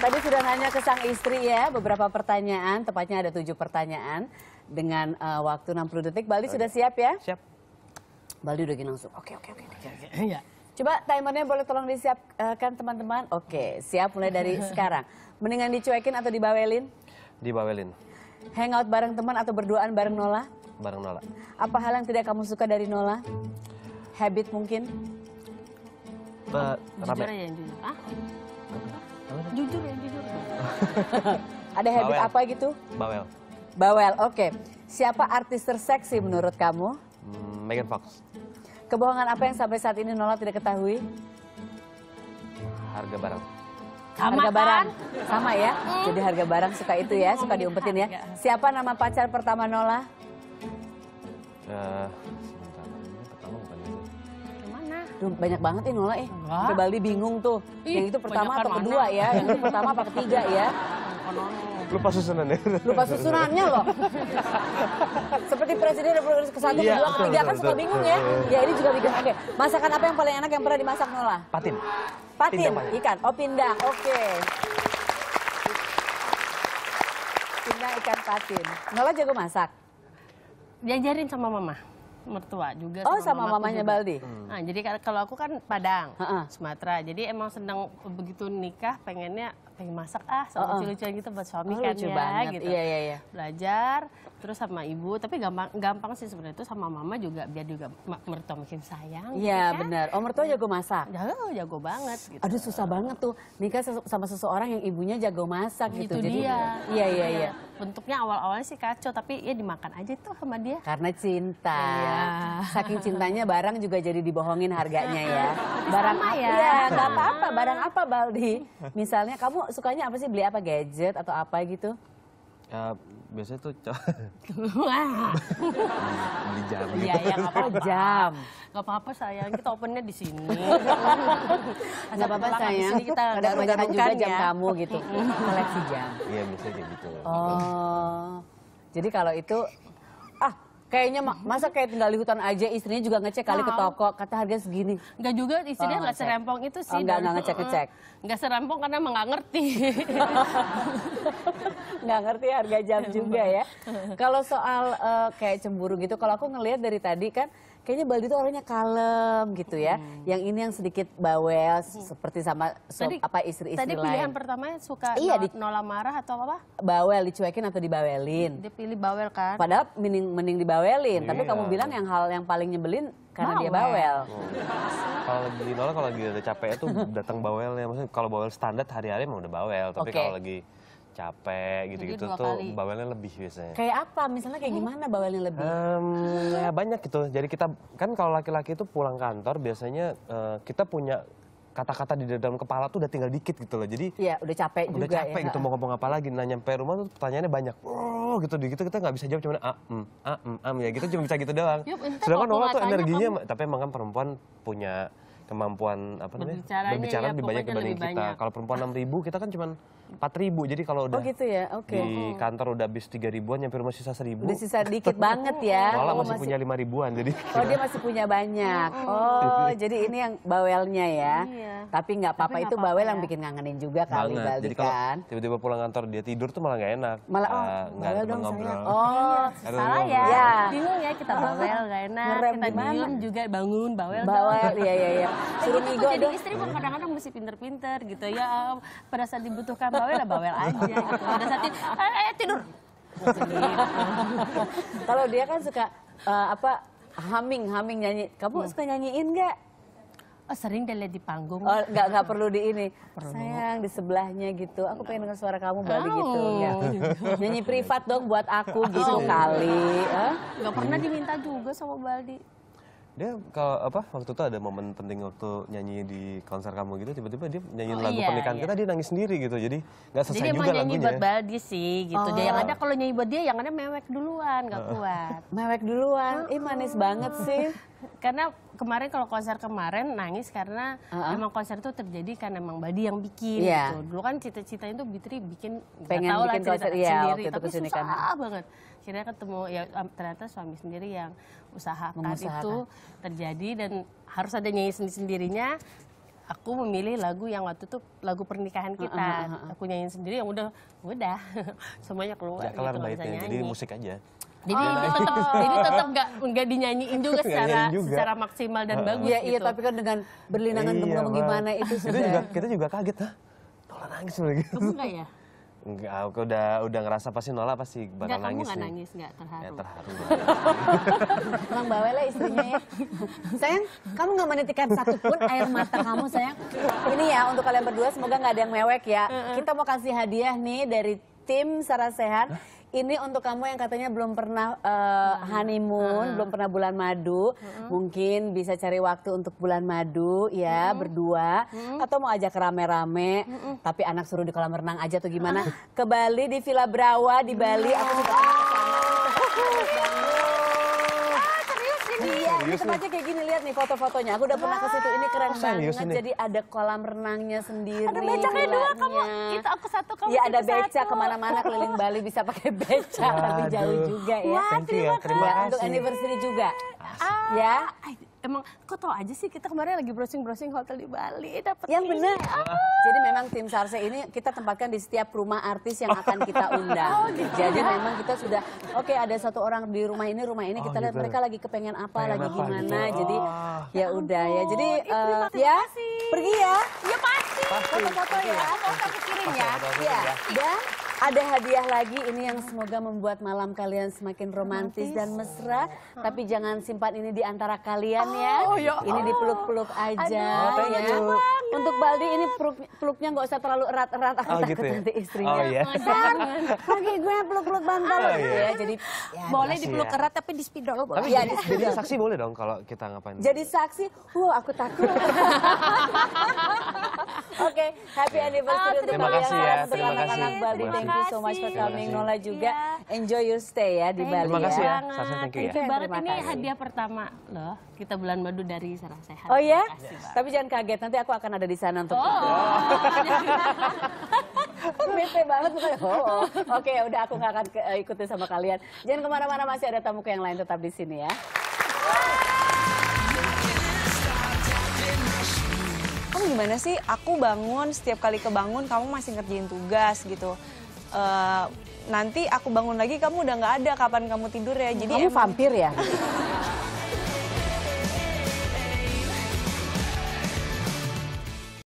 Tadi sudah nanya ke sang istri ya, beberapa pertanyaan, tepatnya ada tujuh pertanyaan dengan uh, waktu 60 detik. oke. sudah siap ya? Siap. Bali udah gini langsung. Oke, oke, oke. Iya. iya. Coba timernya boleh tolong disiapkan teman-teman. Oke, siap mulai dari sekarang. Mendingan dicuekin atau dibawelin? Dibawelin. Hangout bareng teman atau berduaan bareng Nola? Bareng Nola. Apa hal yang tidak kamu suka dari Nola? Habit mungkin? Ba eh, rame. Jujur aja, jujur. Ah? Jujur ya, jujur. Ada habit Bawel. apa gitu? Bawel. Bawel, oke. Okay. Siapa artis terseksi menurut kamu? Hmm, Megan Fox. Kebohongan apa yang sampai saat ini Nola tidak ketahui? Harga barang. Sama harga barang. Kan? Sama ya. Hmm. Jadi harga barang suka itu ya, suka diumpetin ya. Siapa nama pacar pertama Nola? Uh, Duh, banyak banget ya Nola ya. Eh. Sampai Bali bingung tuh. Ih, yang itu pertama atau kan kedua mana? ya, yang itu pertama apa ketiga ya. Lupa susunannya. Lupa susunannya loh. Seperti presiden Republik ke satu, iya, kedua, ketiga kan suka bingung ya. Ya ini juga bingung Oke, masakan apa yang paling enak yang pernah dimasak Nola? Patin. Patin, pindang, ikan. Oh pindang, oke. Okay. Pindang ikan patin. Nola jago masak? Diajarin sama mama mertua juga. Sama oh sama mamanya juga. Baldi. Hmm. Nah, jadi kalau aku kan Padang, uh -uh. Sumatera. Jadi emang sedang begitu nikah pengennya pengen masak ah sama uh -uh. lucu-lucuan gitu buat suami oh, kan lucu ya banget. gitu. Iya, iya, iya. Belajar terus sama ibu, tapi gampang gampang sih sebenarnya itu sama mama juga biar juga mertua makin sayang. Iya, gitu, kan. benar. Oh, mertua iya. jago masak. Jago, jago banget gitu. Aduh susah banget tuh nikah sama seseorang yang ibunya jago masak nah, gitu. gitu. Jadi dia. iya, iya. iya, iya bentuknya awal-awalnya sih kacau tapi ya dimakan aja itu sama dia. Karena cinta. Iya. Saking cintanya barang juga jadi dibohongin harganya ya. barang sama apa? Ya, ya apa-apa. Barang apa Baldi? Misalnya kamu sukanya apa sih beli apa gadget atau apa gitu? Ya biasanya tuh beli jam. Iya ya nggak apa jam. Gak apa-apa sayang kita opennya di sini. Gak apa-apa kan sayang. kita ada mengajarkan juga kan jam ya. kamu gitu koleksi jam. Iya biasanya kayak gitu. Oh. Jadi kalau itu Kayaknya ma masa kayak tinggal di hutan aja istrinya juga ngecek kali ke toko kata harganya segini. Enggak juga istrinya enggak oh, serempong itu sih. Oh, enggak ngecek-ngecek. Enggak serempong karena emang nggak ngerti. Enggak ngerti harga jam juga ya. Kalau soal uh, kayak cemburu gitu kalau aku ngelihat dari tadi kan kayaknya Baldi itu orangnya kalem gitu ya. Hmm. Yang ini yang sedikit bawel hmm. seperti sama so, tadi, apa istri-istri lain. Tadi pilihan pertama suka iya, nol, di, nolak marah atau apa? Bawel dicuekin atau dibawelin. Dia pilih bawel kan. Padahal mending mending dibawelin, iya. tapi kamu iya. bilang yang hal yang paling nyebelin karena bawel. dia bawel. Oh. kalau lagi nolak kalau lagi udah capek tuh datang bawelnya. Maksudnya kalau bawel standar hari-hari emang udah bawel, tapi okay. kalau lagi capek gitu-gitu tuh bawelnya lebih biasanya. Kayak apa? Misalnya kayak gimana bawelnya lebih? Um, ya banyak gitu. Jadi kita kan kalau laki-laki itu pulang kantor biasanya uh, kita punya kata-kata di dalam kepala tuh udah tinggal dikit gitu loh. Jadi Iya, udah capek udah juga ya. capek ya. gitu mau ngomong apa lagi. nanya nyampe rumah tuh pertanyaannya banyak. Oh, gitu di gitu kita nggak bisa jawab cuma a ah, mm, a ah, mm, am ya gitu cuma bisa gitu doang. Yuk, Sedangkan Noah tuh energinya kamu... tapi emang kan perempuan punya kemampuan apa namanya? Berbicara ya, lebih banyak dibanding kita. Kalau perempuan enam ribu kita kan cuman empat ribu jadi kalau oh, udah oh gitu ya? okay. di oh. kantor udah habis tiga ribuan nyampe rumah sisa seribu udah sisa dikit banget ya malah oh, masih, masih punya lima ribuan jadi oh dia masih punya banyak oh jadi ini yang bawelnya ya iya. tapi nggak apa-apa itu apa -apa bawel ya. yang bikin ngangenin juga kali banget. Bali jadi kan tiba-tiba pulang kantor dia tidur tuh malah nggak enak malah oh, uh, ada dong saya oh iya, salah ya. ya bingung ya kita bawel nggak enak Ngerem kita diem juga bangun bawel bawel iya iya iya suruh gitu migo jadi istri kadang-kadang masih pinter-pinter gitu ya pada saat dibutuhkan bawel ya bawel aja gitu. pada saat itu eh, eh, tidur kalau dia kan suka uh, apa haming haming nyanyi kamu hmm. suka nyanyiin nggak Oh, sering dia lihat di panggung. Oh, nggak nggak perlu di ini. Perlu. Sayang di sebelahnya gitu. Aku pengen dengar suara kamu Bali oh. gitu. Ya. Nyanyi privat dong buat aku gitu oh. kali. Eh? Nggak huh? pernah diminta juga sama Baldi dia kalau apa waktu itu ada momen penting waktu nyanyi di konser kamu gitu tiba-tiba dia nyanyi oh, lagu iya, pernikahan iya. kita dia nangis sendiri gitu jadi nggak selesai jadi juga lagunya. Jadi dia nyanyi buat Baldi sih gitu. Oh. yang ada kalau nyanyi buat dia yang ada mewek duluan nggak kuat. mewek duluan, ih manis banget sih. Karena kemarin kalau konser kemarin nangis karena uh-huh. emang konser itu terjadi karena emang Badi yang bikin yeah. gitu. Dulu kan cita citanya itu Bitri bikin pengen tahu bikin lah konser ya, sendiri tapi susah susah kan. banget. Akhirnya ketemu ya ternyata suami sendiri yang usaha usahakan itu terjadi dan harus ada nyanyi sendiri-sendirinya aku memilih lagu yang waktu itu lagu pernikahan kita. Uh, -huh. Aku nyanyiin sendiri yang udah udah semuanya keluar. Ya, kelar gitu, baitnya. Jadi musik aja jadi ah. tetap jadi tetap nggak nggak dinyanyiin juga secara juga. secara maksimal dan uh, bagus Iya, iya gitu. Iya, tapi kan dengan berlinangan iya, gemuruh gimana itu sudah. Kita juga kita juga kaget lah. Nola nangis lagi. Gitu. Kamu enggak ya? Enggak, aku udah udah ngerasa pasti Nola pasti bakal enggak, nangis. Enggak, kamu nangis, enggak terharu. Ya, terharu. Bang lah ya istrinya ya. Sayang, kamu nggak menitikkan satu pun air mata kamu, sayang. Ini ya untuk kalian berdua semoga nggak ada yang mewek ya. Kita mau kasih hadiah nih dari tim Sarasehan. Hah? ini untuk kamu yang katanya belum pernah uh, honeymoon, hmm. belum pernah bulan madu, hmm. mungkin bisa cari waktu untuk bulan madu ya hmm. berdua, hmm. atau mau ajak rame-rame, hmm. tapi anak suruh di kolam renang aja tuh gimana? Hmm. Ke Bali di Villa Brawa di Bali, aku suka. Wow. Hmm. ini aja kayak gini lihat nih foto-fotonya. Aku udah pernah ke situ. Ini keren oh, banget. Jadi ada kolam renangnya sendiri. Ada becaknya dua kamu. Itu aku satu kamu. Iya ada becak kemana-mana keliling Bali bisa pakai becak tapi jauh juga ya. Wah, ya, terima, terima iya, kasih. Untuk anniversary juga. Ah. Ya emang kok tau aja sih kita kemarin lagi browsing-browsing hotel di Bali dapat yang benar. Ah. Jadi memang tim Sarse ini kita tempatkan di setiap rumah artis yang akan kita undang. oh, gitu. Jadi memang kita sudah oke okay, ada satu orang di rumah ini, rumah ini oh, kita gitu. lihat mereka lagi kepengen apa, Pengen lagi apa, gitu. gimana. Gitu. Jadi oh. ya, ya udah ya. Jadi uh, ya pergi ya. Ya pasti. Foto-foto ya, foto kirim ya. Iya. Ya. Dan ada hadiah lagi ini yang semoga membuat malam kalian semakin romantis, romantis. dan mesra. Huh? Tapi jangan simpan ini di antara kalian ya. oh, ya. ya. Ini dipeluk-peluk aja Aduh, ya. Untuk Baldi ini peluk, peluknya nggak usah terlalu erat-erat aku oh, gitu takut gitu ya? nanti istrinya. Oh, iya. Dan lagi gue peluk-peluk bantal. Oh, iya. ya, jadi ya, boleh dipeluk ya. erat tapi di speed boleh. Tapi ya, di jadi saksi boleh dong kalau kita ngapain. Jadi saksi, wow aku takut. Oke, okay, happy anniversary oh, untuk terima kasih ya. Terima kasih. Terima kasih. Thank you so much for coming Nola juga. Yeah. Enjoy your stay ya di Bali. Terima ya. kasih ya. kasih, terima thank you ya. Thank you banget ini hadiah pertama loh kita bulan madu dari kasih, Sehat. Oh ya? kasih, Tapi jangan kaget nanti aku akan ada di sana untuk. Oh. Bete banget Oh, oh. Oke, terima ya udah aku nggak akan ke, uh, ikutin sama kalian. Jangan kemana-mana masih ada tamu ke yang lain tetap di sini ya. Kamu gimana sih? Aku bangun setiap kali kebangun kamu masih ngerjain tugas gitu. Eh, nanti aku bangun lagi kamu udah nggak ada kapan kamu tidur ya jadi kamu vampir ya